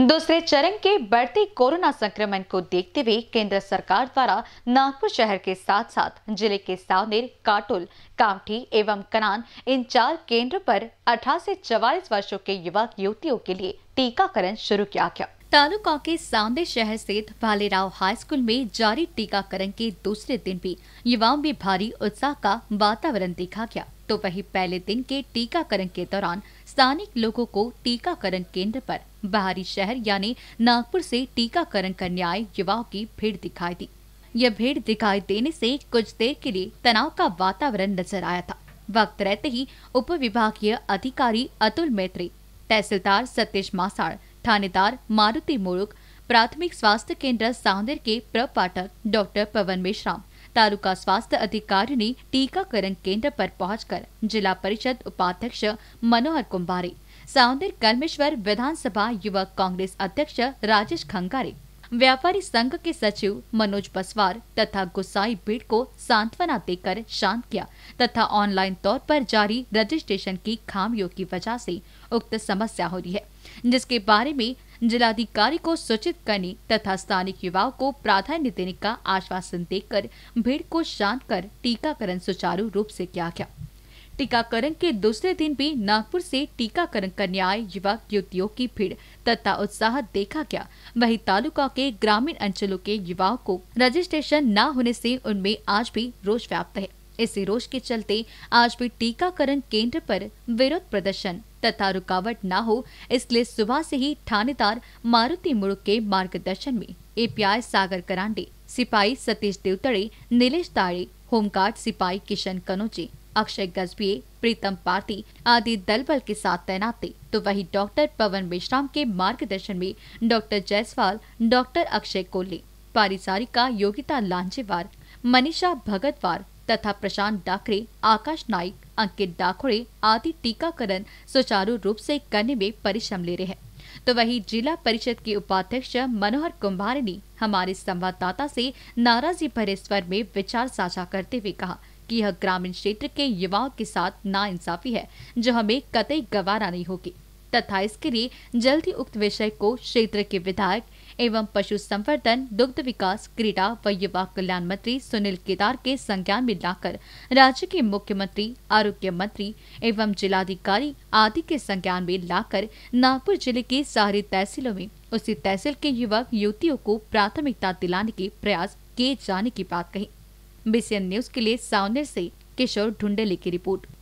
दूसरे चरण के बढ़ते कोरोना संक्रमण को देखते हुए केंद्र सरकार द्वारा नागपुर शहर के साथ साथ जिले के सावनेर काटुल कामठी एवं कनान इन चार केंद्रों पर 18 से 44 वर्षों के युवा युवतियों के लिए टीकाकरण शुरू किया गया तालुका के सामने शहर स्थित भालेराव हाई स्कूल में जारी टीकाकरण के दूसरे दिन भी युवाओं में भारी उत्साह का वातावरण देखा गया तो वही पहले दिन के टीकाकरण के दौरान स्थानिक लोगों को टीकाकरण केंद्र पर बाहरी शहर यानी नागपुर से टीकाकरण करने आए युवाओं की भीड़ दिखाई दी यह भीड़ दिखाई देने से कुछ देर के लिए तनाव का वातावरण नजर आया था वक्त रहते ही उप विभागीय अधिकारी अतुल मैत्री तहसीलदार सतीश मासाड़ थानेदार मारुति मोरुक प्राथमिक स्वास्थ्य केंद्र सांदेर के प्रपाठक डॉक्टर पवन मिश्रा तालुका स्वास्थ्य अधिकारी ने टीकाकरण केंद्र पर पहुंचकर जिला परिषद उपाध्यक्ष मनोहर कुंभारी सावंदीर कलमेश्वर विधानसभा युवक कांग्रेस अध्यक्ष राजेश खंगारे व्यापारी संघ के सचिव मनोज पसवार तथा गुस्साई भीड़ को सांत्वना देकर शांत किया तथा ऑनलाइन तौर पर जारी रजिस्ट्रेशन की खामियों की वजह से उक्त समस्या हो रही है जिसके बारे में जिलाधिकारी को सूचित करने तथा स्थानीय युवाओं को प्राधान्य देने का आश्वासन देकर भीड़ को शांत कर टीकाकरण सुचारू रूप से किया गया टीकाकरण के दूसरे दिन भी नागपुर से टीकाकरण करने आए युवक युवतियों की भीड़ तथा उत्साह देखा गया वही तालुका के ग्रामीण अंचलों के युवाओं को रजिस्ट्रेशन न होने से उनमें आज भी रोष व्याप्त है इसी रोष के चलते आज भी टीकाकरण केंद्र पर विरोध प्रदर्शन तथा रुकावट न हो इसलिए सुबह से ही थानेदार मारुति मुड़ के मार्गदर्शन में ए सागर करांडे सिपाही सतीश देवतड़े नीलेष ताड़े होमगार्ड सिपाही किशन कनोजी अक्षय गजबिये प्रीतम पार्थी आदि दल बल के साथ तैनात थे तो वही डॉक्टर पवन विश्राम के मार्गदर्शन में डॉक्टर जायसवाल डॉक्टर अक्षय कोहले पारिसारिका योगिता लांचेवार मनीषा भगतवार तथा प्रशांत डाकरे आकाश नाइक अंकित डाखोड़े आदि टीकाकरण सुचारू रूप से करने में परिश्रम ले रहे हैं तो वही जिला परिषद के उपाध्यक्ष मनोहर कुम्भारे ने हमारे संवाददाता से नाराजी भरे स्वर में विचार साझा करते हुए कहा कि यह ग्रामीण क्षेत्र के युवाओं के साथ नाइंसाफी है जो हमें कतई गवारा नहीं होगी तथा इसके लिए जल्द ही उक्त विषय को क्षेत्र के विधायक एवं पशु संवर्धन दुग्ध विकास क्रीडा व युवा कल्याण मंत्री सुनील केदार के संज्ञान में लाकर राज्य के मुख्यमंत्री आरोग्य मंत्री एवं जिलाधिकारी आदि के संज्ञान में लाकर नागपुर जिले के सारी तहसीलों में उसी तहसील के युवक युवतियों को प्राथमिकता दिलाने के प्रयास किए जाने की बात कही बीसीएन न्यूज के लिए सावनेर से किशोर ढुंडेले की रिपोर्ट